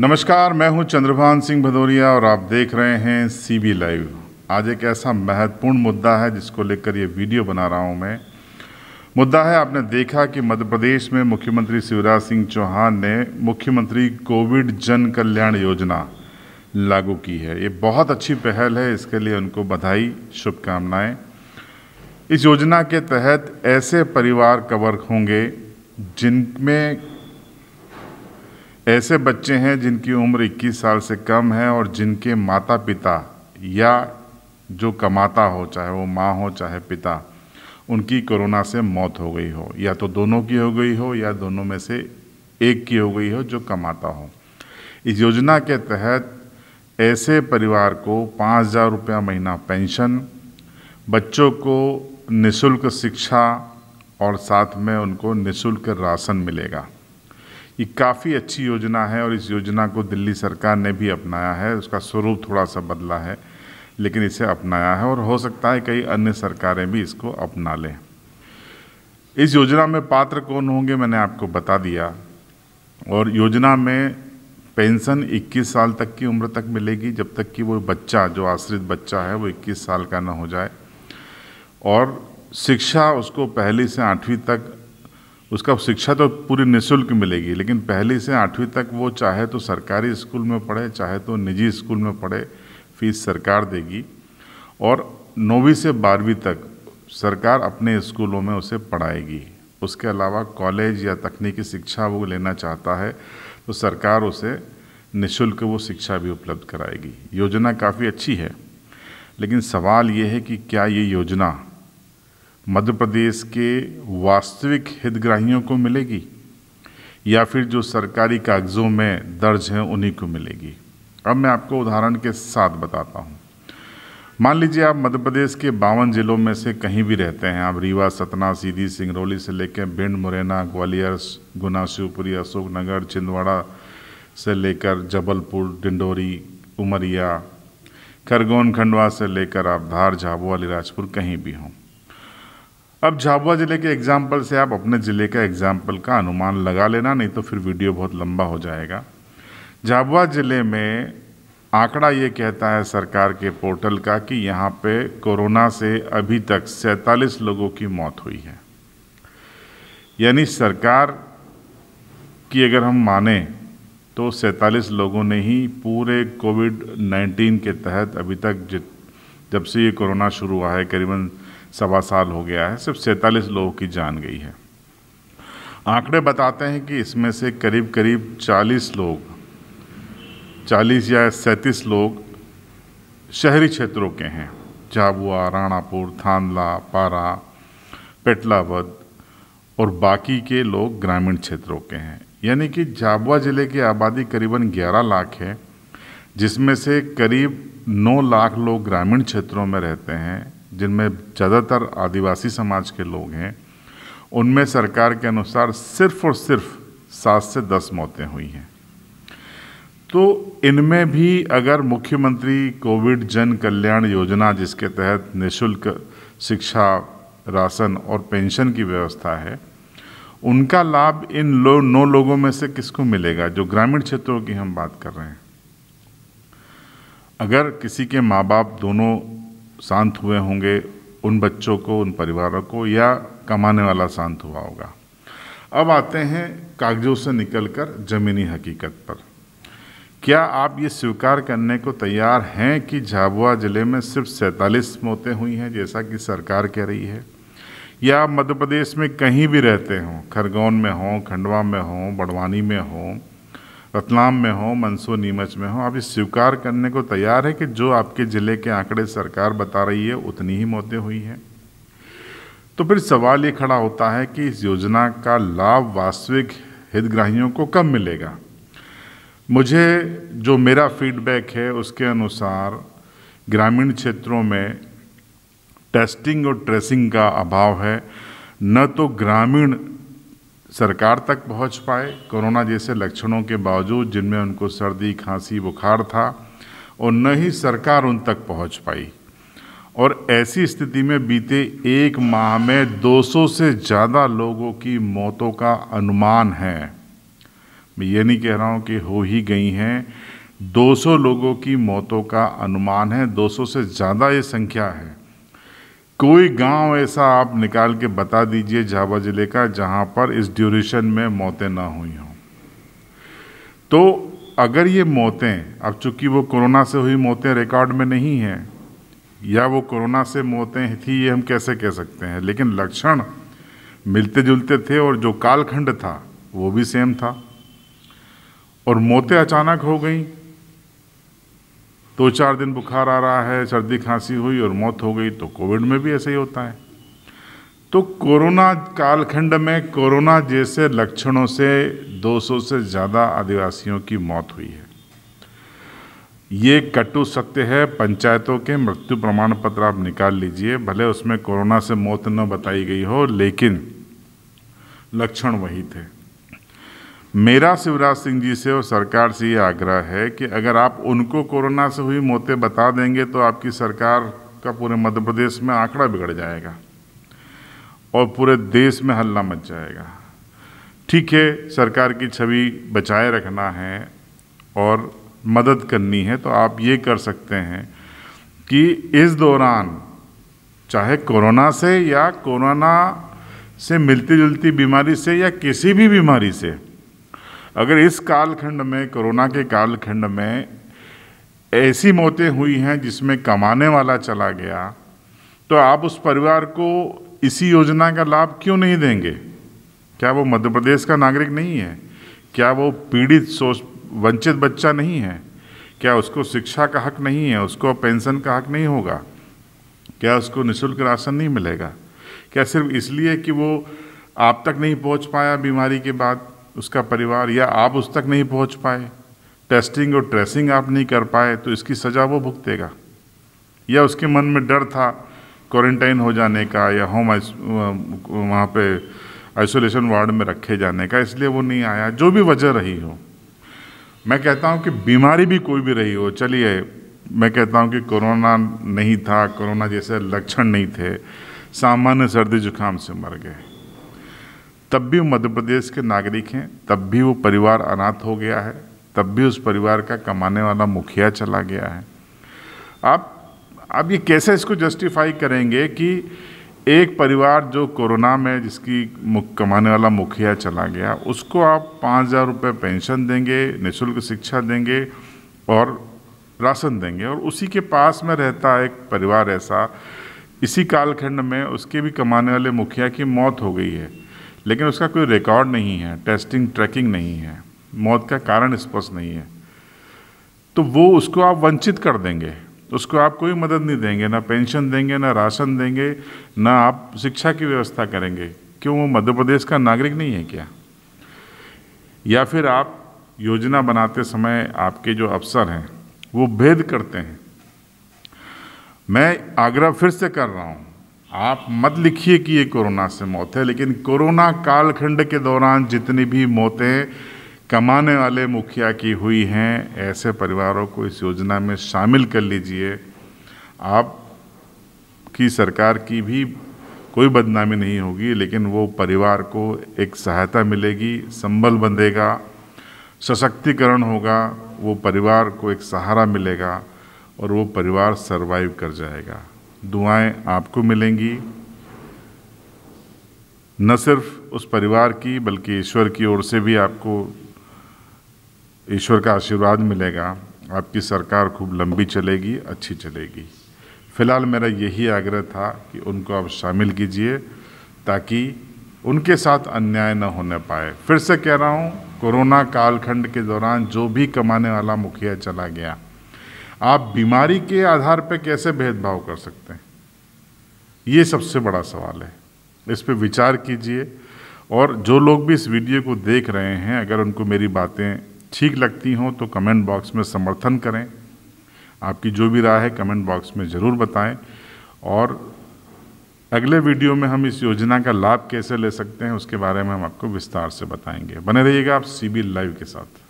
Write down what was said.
नमस्कार मैं हूं चंद्रभान सिंह भदौरिया और आप देख रहे हैं सीबी लाइव आज एक ऐसा महत्वपूर्ण मुद्दा है जिसको लेकर ये वीडियो बना रहा हूं मैं मुद्दा है आपने देखा कि मध्य प्रदेश में मुख्यमंत्री शिवराज सिंह चौहान ने मुख्यमंत्री कोविड जन कल्याण योजना लागू की है ये बहुत अच्छी पहल है इसके लिए उनको बधाई शुभकामनाएं इस योजना के तहत ऐसे परिवार कवर होंगे जिनमें ऐसे बच्चे हैं जिनकी उम्र 21 साल से कम है और जिनके माता पिता या जो कमाता हो चाहे वो माँ हो चाहे पिता उनकी कोरोना से मौत हो गई हो या तो दोनों की हो गई हो या दोनों में से एक की हो गई हो जो कमाता हो इस योजना के तहत ऐसे परिवार को पाँच हज़ार रुपया महीना पेंशन बच्चों को निशुल्क शिक्षा और साथ में उनको निशुल्क राशन मिलेगा ये काफ़ी अच्छी योजना है और इस योजना को दिल्ली सरकार ने भी अपनाया है उसका स्वरूप थोड़ा सा बदला है लेकिन इसे अपनाया है और हो सकता है कई अन्य सरकारें भी इसको अपना लें इस योजना में पात्र कौन होंगे मैंने आपको बता दिया और योजना में पेंशन 21 साल तक की उम्र तक मिलेगी जब तक कि वो बच्चा जो आश्रित बच्चा है वो 21 साल का ना हो जाए और शिक्षा उसको पहली से आठवीं तक उसका शिक्षा तो पूरी निःशुल्क मिलेगी लेकिन पहली से आठवीं तक वो चाहे तो सरकारी स्कूल में पढ़े चाहे तो निजी स्कूल में पढ़े फीस सरकार देगी और नौवीं से बारहवीं तक सरकार अपने स्कूलों में उसे पढ़ाएगी उसके अलावा कॉलेज या तकनीकी शिक्षा वो लेना चाहता है तो सरकार उसे निःशुल्क वो शिक्षा भी उपलब्ध कराएगी योजना काफ़ी अच्छी है लेकिन सवाल ये है कि क्या ये योजना मध्य प्रदेश के वास्तविक हितग्राहियों को मिलेगी या फिर जो सरकारी कागज़ों में दर्ज हैं उन्हीं को मिलेगी अब मैं आपको उदाहरण के साथ बताता हूँ मान लीजिए आप मध्य प्रदेश के बावन ज़िलों में से कहीं भी रहते हैं आप रीवा सतना सीधी सिंगरौली से लेकर भिंड मुरैना ग्वालियर गुना शिवपुरी अशोकनगर छिंदवाड़ा से लेकर जबलपुर डिंडोरी उमरिया खरगोन खंडवा से लेकर आप धार झाबुआ अलीराजपुर कहीं भी हों अब झाबुआ ज़िले के एग्ज़ाम्पल से आप अपने ज़िले का एग्ज़ाम्पल का अनुमान लगा लेना नहीं तो फिर वीडियो बहुत लंबा हो जाएगा झाबुआ ज़िले में आंकड़ा ये कहता है सरकार के पोर्टल का कि यहाँ पे कोरोना से अभी तक सैंतालीस लोगों की मौत हुई है यानी सरकार की अगर हम माने तो सैंतालीस लोगों ने ही पूरे कोविड 19 के तहत अभी तक जब से ये कोरोना शुरू हुआ है करीबन सवा साल हो गया है सिर्फ सैंतालीस लोगों की जान गई है आंकड़े बताते हैं कि इसमें से करीब करीब 40 लोग 40 या सैंतीस लोग शहरी क्षेत्रों के हैं झाबुआ राणापुर थानला पारा पेटलावद और बाकी के लोग ग्रामीण क्षेत्रों के हैं यानी कि झाबुआ ज़िले की आबादी करीबन 11 लाख है जिसमें से करीब 9 लाख लोग ग्रामीण क्षेत्रों में रहते हैं जिनमें ज़्यादातर आदिवासी समाज के लोग हैं उनमें सरकार के अनुसार सिर्फ और सिर्फ सात से दस मौतें हुई हैं तो इनमें भी अगर मुख्यमंत्री कोविड जन कल्याण योजना जिसके तहत निशुल्क शिक्षा राशन और पेंशन की व्यवस्था है उनका लाभ इन लो नौ लोगों में से किसको मिलेगा जो ग्रामीण क्षेत्रों की हम बात कर रहे हैं अगर किसी के माँ बाप दोनों शांत हुए होंगे उन बच्चों को उन परिवारों को या कमाने वाला शांत हुआ होगा अब आते हैं कागजों से निकलकर ज़मीनी हकीकत पर क्या आप ये स्वीकार करने को तैयार हैं कि झाबुआ ज़िले में सिर्फ सैंतालीस मौतें हुई हैं जैसा कि सरकार कह रही है या आप मध्य प्रदेश में कहीं भी रहते हों खरगोन में हों खंडवा में हों बड़वानी में हों रतलाम में हो मंसू नीमच में हो आप ये स्वीकार करने को तैयार है कि जो आपके ज़िले के आंकड़े सरकार बता रही है उतनी ही मौतें हुई हैं तो फिर सवाल ये खड़ा होता है कि इस योजना का लाभ वास्तविक हितग्राहियों को कब मिलेगा मुझे जो मेरा फीडबैक है उसके अनुसार ग्रामीण क्षेत्रों में टेस्टिंग और ट्रेसिंग का अभाव है न तो ग्रामीण सरकार तक पहुंच पाए कोरोना जैसे लक्षणों के बावजूद जिनमें उनको सर्दी खांसी बुखार था और न ही सरकार उन तक पहुंच पाई और ऐसी स्थिति में बीते एक माह में 200 से ज़्यादा लोगों की मौतों का अनुमान है मैं ये नहीं कह रहा हूँ कि हो ही गई हैं 200 लोगों की मौतों का अनुमान है 200 से ज़्यादा ये संख्या है कोई गांव ऐसा आप निकाल के बता दीजिए झाबा ज़िले का जहां पर इस ड्यूरेशन में मौतें ना हुई हों तो अगर ये मौतें अब चूंकि वो कोरोना से हुई मौतें रिकॉर्ड में नहीं हैं या वो कोरोना से मौतें थी ये हम कैसे कह सकते हैं लेकिन लक्षण मिलते जुलते थे और जो कालखंड था वो भी सेम था और मौतें अचानक हो गई दो चार दिन बुखार आ रहा है सर्दी खांसी हुई और मौत हो गई तो कोविड में भी ऐसे ही होता है तो कोरोना कालखंड में कोरोना जैसे लक्षणों से 200 से ज़्यादा आदिवासियों की मौत हुई है ये कटु सत्य है पंचायतों के मृत्यु प्रमाण पत्र आप निकाल लीजिए भले उसमें कोरोना से मौत न बताई गई हो लेकिन लक्षण वही थे मेरा शिवराज सिंह जी से और सरकार से ये आग्रह है कि अगर आप उनको कोरोना से हुई मौतें बता देंगे तो आपकी सरकार का पूरे मध्य प्रदेश में आंकड़ा बिगड़ जाएगा और पूरे देश में हल्ला मच जाएगा ठीक है सरकार की छवि बचाए रखना है और मदद करनी है तो आप ये कर सकते हैं कि इस दौरान चाहे कोरोना से या कोरोना से मिलती जुलती बीमारी से या किसी भी बीमारी से अगर इस कालखंड में कोरोना के कालखंड में ऐसी मौतें हुई हैं जिसमें कमाने वाला चला गया तो आप उस परिवार को इसी योजना का लाभ क्यों नहीं देंगे क्या वो मध्य प्रदेश का नागरिक नहीं है क्या वो पीड़ित सोच वंचित बच्चा नहीं है क्या उसको शिक्षा का हक नहीं है उसको पेंशन का हक नहीं होगा क्या उसको निशुल्क राशन नहीं मिलेगा क्या सिर्फ इसलिए कि वो आप तक नहीं पहुंच पाया बीमारी के बाद उसका परिवार या आप उस तक नहीं पहुंच पाए टेस्टिंग और ट्रेसिंग आप नहीं कर पाए तो इसकी सज़ा वो भुगतेगा या उसके मन में डर था क्वारंटाइन हो जाने का या होम वहाँ पे आइसोलेशन वार्ड में रखे जाने का इसलिए वो नहीं आया जो भी वजह रही हो मैं कहता हूँ कि बीमारी भी कोई भी रही हो चलिए मैं कहता हूँ कि कोरोना नहीं था कोरोना जैसे लक्षण नहीं थे सामान्य सर्दी जुकाम से मर गए तब भी वो मध्य प्रदेश के नागरिक हैं तब भी वो परिवार अनाथ हो गया है तब भी उस परिवार का कमाने वाला मुखिया चला गया है आप अब ये कैसे इसको जस्टिफाई करेंगे कि एक परिवार जो कोरोना में जिसकी कमाने वाला मुखिया चला गया उसको आप पाँच हज़ार रुपये पेंशन देंगे निःशुल्क शिक्षा देंगे और राशन देंगे और उसी के पास में रहता एक परिवार ऐसा इसी कालखंड में उसके भी कमाने वाले मुखिया की मौत हो गई है लेकिन उसका कोई रिकॉर्ड नहीं है टेस्टिंग ट्रैकिंग नहीं है मौत का कारण स्पष्ट नहीं है तो वो उसको आप वंचित कर देंगे उसको आप कोई मदद नहीं देंगे ना पेंशन देंगे ना राशन देंगे ना आप शिक्षा की व्यवस्था करेंगे क्यों वो मध्य प्रदेश का नागरिक नहीं है क्या या फिर आप योजना बनाते समय आपके जो अफसर हैं वो भेद करते हैं मैं आग्रह फिर से कर रहा हूँ आप मत लिखिए कि ये कोरोना से मौत है लेकिन कोरोना कालखंड के दौरान जितनी भी मौतें कमाने वाले मुखिया की हुई हैं ऐसे परिवारों को इस योजना में शामिल कर लीजिए आप की सरकार की भी कोई बदनामी नहीं होगी लेकिन वो परिवार को एक सहायता मिलेगी संबल बंधेगा सशक्तिकरण होगा वो परिवार को एक सहारा मिलेगा और वो परिवार सरवाइव कर जाएगा दुआएं आपको मिलेंगी न सिर्फ उस परिवार की बल्कि ईश्वर की ओर से भी आपको ईश्वर का आशीर्वाद मिलेगा आपकी सरकार खूब लंबी चलेगी अच्छी चलेगी फ़िलहाल मेरा यही आग्रह था कि उनको आप शामिल कीजिए ताकि उनके साथ अन्याय न होने पाए फिर से कह रहा हूँ कोरोना कालखंड के दौरान जो भी कमाने वाला मुखिया चला गया आप बीमारी के आधार पर कैसे भेदभाव कर सकते हैं ये सबसे बड़ा सवाल है इस पर विचार कीजिए और जो लोग भी इस वीडियो को देख रहे हैं अगर उनको मेरी बातें ठीक लगती हों तो कमेंट बॉक्स में समर्थन करें आपकी जो भी राय है कमेंट बॉक्स में ज़रूर बताएं और अगले वीडियो में हम इस योजना का लाभ कैसे ले सकते हैं उसके बारे में हम आपको विस्तार से बताएंगे बने रहिएगा आप सी लाइव के साथ